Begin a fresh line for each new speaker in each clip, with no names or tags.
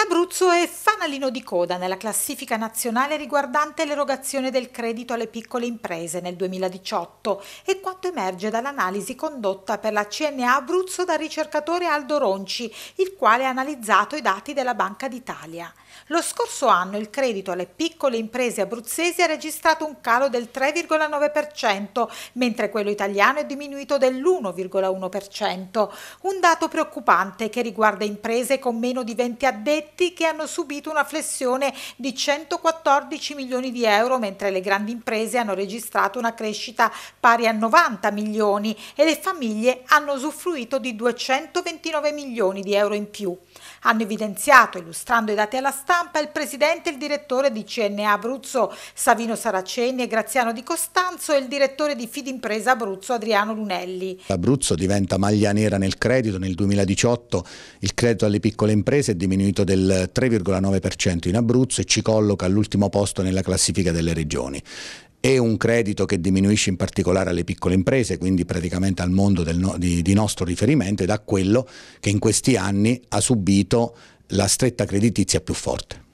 L'Abruzzo è fanalino di coda nella classifica nazionale riguardante l'erogazione del credito alle piccole imprese nel 2018 e quanto emerge dall'analisi condotta per la CNA Abruzzo dal ricercatore Aldo Ronci, il quale ha analizzato i dati della Banca d'Italia. Lo scorso anno il credito alle piccole imprese abruzzesi ha registrato un calo del 3,9%, mentre quello italiano è diminuito dell'1,1%, un dato preoccupante che riguarda imprese con meno di 20 addetti netti che hanno subito una flessione di 114 milioni di euro, mentre le grandi imprese hanno registrato una crescita pari a 90 milioni e le famiglie hanno usufruito di 229 milioni di euro in più. Hanno evidenziato, illustrando i dati alla stampa, il presidente e il direttore di CNA Abruzzo Savino Saraceni e Graziano Di Costanzo e il direttore di Fidimpresa Abruzzo Adriano Lunelli.
L'Abruzzo diventa maglia nera nel credito. Nel 2018 il credito alle piccole imprese è diminuito del del 3,9% in Abruzzo e ci colloca all'ultimo posto nella classifica delle regioni È un credito che diminuisce in particolare alle piccole imprese, quindi praticamente al mondo no, di, di, nostro riferimento ed a quello che in questi anni ha subito la stretta creditizia più forte.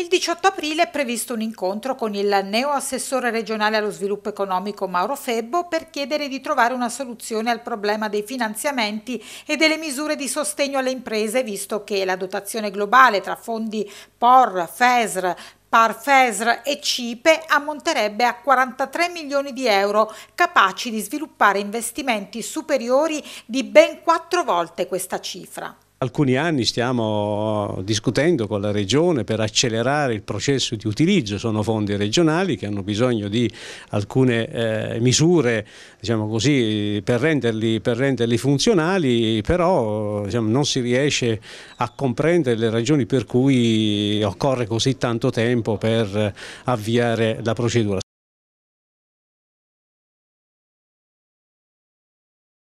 Il 18 aprile è previsto un incontro con il neo assessore regionale allo sviluppo economico Mauro Febbo per chiedere di trovare una soluzione al problema dei finanziamenti e delle misure di sostegno alle imprese, visto che la dotazione globale tra fondi POR, FESR, Parfesr e Cipe ammonterebbe a 43 milioni di euro, capaci di sviluppare investimenti superiori di ben quattro volte questa cifra
alcuni anni stiamo discutendo con la Regione per accelerare il processo di utilizzo, sono fondi regionali che hanno bisogno di alcune eh, misure diciamo così, per, renderli, per, renderli, funzionali, però diciamo, non si riesce a comprendere le ragioni per cui occorre così tanto tempo per avviare
la procedura.